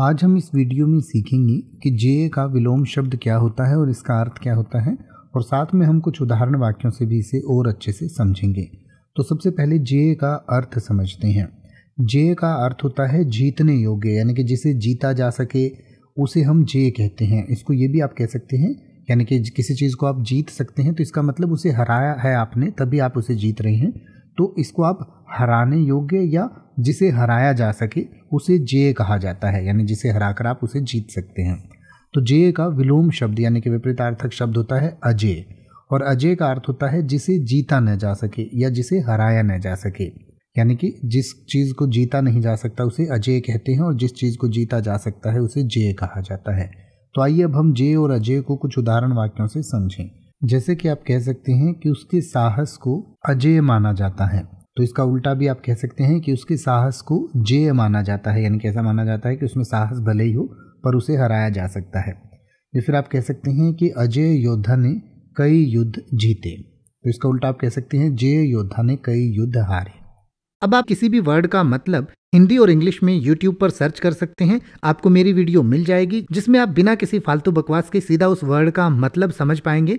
आज हम इस वीडियो में सीखेंगे कि जे का विलोम शब्द क्या होता है और इसका अर्थ क्या होता है और साथ में हम कुछ उदाहरण वाक्यों से भी इसे और अच्छे से समझेंगे तो सबसे पहले जे का अर्थ समझते हैं जे का अर्थ होता है जीतने योग्य यानी कि जिसे जीता जा सके उसे हम जे कहते हैं इसको ये भी आप कह सकते हैं यानी कि किसी चीज़ को आप जीत सकते हैं तो इसका मतलब उसे हराया है आपने तभी आप उसे जीत रहे हैं तो इसको आप हराने योग्य या जिसे हराया जा सके उसे जे कहा जाता है यानी जिसे हराकर आप उसे जीत सकते हैं तो जे का विलोम शब्द यानी कि विपरीतार्थक शब्द होता है अजय और अजय का अर्थ होता है जिसे जीता न जा सके या जिसे हराया न जा सके यानी कि जिस चीज़ को जीता नहीं जा सकता उसे अजय कहते हैं और जिस चीज़ को जीता जा सकता है उसे जय कहा जाता है तो आइए अब हम जय और अजय को कुछ उदाहरण वाक्यों से समझें जैसे कि आप कह सकते हैं कि उसके साहस को अजय माना जाता है तो इसका उल्टा भी आप कह सकते हैं कि उसके साहस को जय माना जाता है यानी कि ऐसा माना जाता है कि उसमें साहस भले ही हो पर उसे हराया जा सकता है या फिर आप कह सकते हैं कि अजय योद्धा ने कई युद्ध जीते तो इसका उल्टा आप कह सकते हैं जय योद्धा ने कई युद्ध हारे अब आप किसी भी वर्ड का मतलब हिंदी और इंग्लिश में यूट्यूब पर सर्च कर सकते हैं आपको मेरी वीडियो मिल जाएगी जिसमें आप बिना किसी फालतू बकवास के सीधा उस वर्ड का मतलब समझ पाएंगे